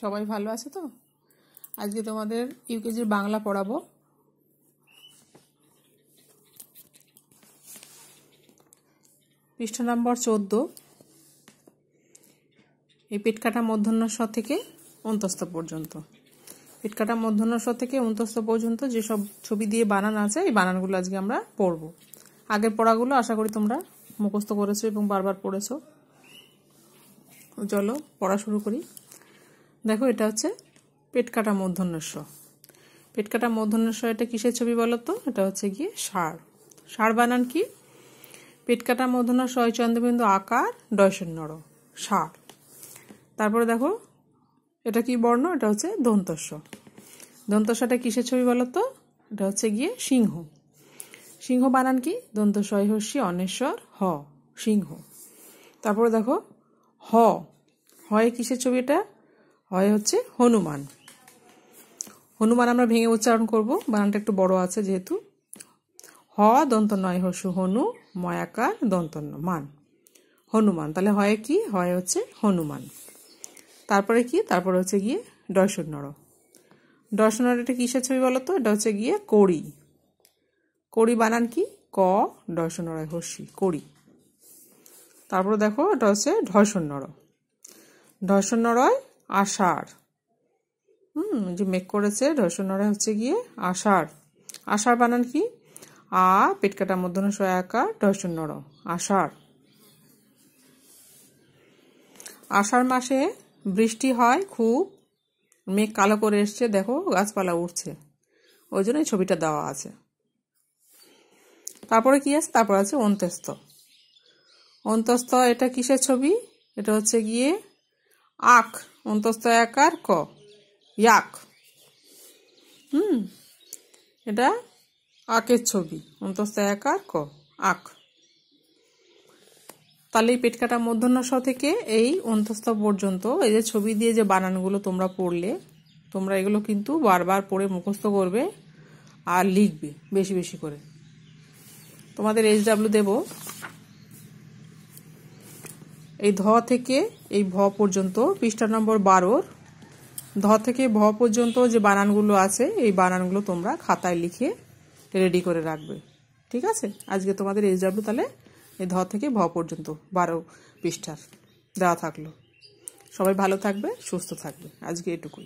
সবাই ভালো আছে তো আজকে তোমাদের ইউকেজির বাংলা পড়াবো পৃষ্ঠা নম্বর চোদ্দ এই পেটকাটা মধ্যস্ব থেকে অন্তস্থ পর্যন্ত পেটকাটা মধ্যস্ব থেকে অন্তস্থ পর্যন্ত যেসব ছবি দিয়ে বানান আছে এই বানানগুলো আজকে আমরা পড়ব আগের পড়াগুলো আশা করি তোমরা মুখস্থ করেছো এবং বারবার পড়েছো চলো পড়া শুরু করি দেখো এটা হচ্ছে পেটকাটা মূর্ধন্যস্ব পেটকাটা মূর্ধন্যস্ব এটা কিসের ছবি বলো তো এটা হচ্ছে গিয়ে সার সার বানান কি পেটকাটা মূর্ধন্যস্ব হয় চন্দ্রবিন্দু আকার নর সার তারপরে দেখো এটা কি বর্ণ এটা হচ্ছে দন্তস্য দন্তস্যটা কিসের ছবি বলো তো এটা হচ্ছে গিয়ে সিংহ সিংহ বানান কি দন্ত সহস্যী অনেশ্বর হ সিংহ তারপরে দেখো হ হয় কিসের ছবি এটা হয় হচ্ছে হনুমান হনুমান আমরা ভেঙে উচ্চারণ করব বানানটা একটু বড় আছে যেহেতু হ দন্ত নয় হসু হনু ময়াকার দন্ত মান হনুমান তাহলে হয় কি হয় হচ্ছে হনুমান তারপরে কি তারপরে হচ্ছে গিয়ে ডয়সন্নর ডয়সন্নর এটা কিসের ছবি বলো তো এটা হচ্ছে গিয়ে কড়ি কড়ি বানান কি ক ডয়সন্নরায় হসি কড়ি তারপরে দেখো এটা হচ্ছে ঢয়সন্নর ঢয়সন্নরয় আষাঢ় হুম যে মেক করেছে রসনরা হচ্ছে গিয়ে আষাঢ় আষাঢ় বানান কি আ পেট কাটার মধ্যে সয় আকার রসন আষাঢ় আষাঢ় মাসে বৃষ্টি হয় খুব মেঘ কালো করে এসছে দেখো গাছপালা উঠছে ওই জন্য ছবিটা দেওয়া আছে তারপরে কি আছে তারপর আছে অন্তস্ত অন্তস্ত এটা কিসের ছবি এটা হচ্ছে গিয়ে আখ অন্তস্থ একার ক ইয়াক হুম এটা আকের ছবি অন্তস্থ একার ক আক তাহলে এই পেটকাটা মধ্যন্যাস থেকে এই অন্তস্থ পর্যন্ত এই যে ছবি দিয়ে যে বানানগুলো তোমরা পড়লে তোমরা এগুলো কিন্তু বারবার পড়ে মুখস্থ করবে আর লিখবে বেশি বেশি করে তোমাদের এইচ ডাব্লু দেবো এই ধ থেকে এই ভ পর্যন্ত পৃষ্ঠা নম্বর বারোর ধ থেকে ভ পর্যন্ত যে বানানগুলো আছে এই বানানগুলো তোমরা খাতায় লিখে রেডি করে রাখবে ঠিক আছে আজকে তোমাদের এইচডাব্লিউ তাহলে এই ধ থেকে ভ পর্যন্ত বারো পৃষ্ঠার দেওয়া থাকলো সবাই ভালো থাকবে সুস্থ থাকবে আজকে এটুকুই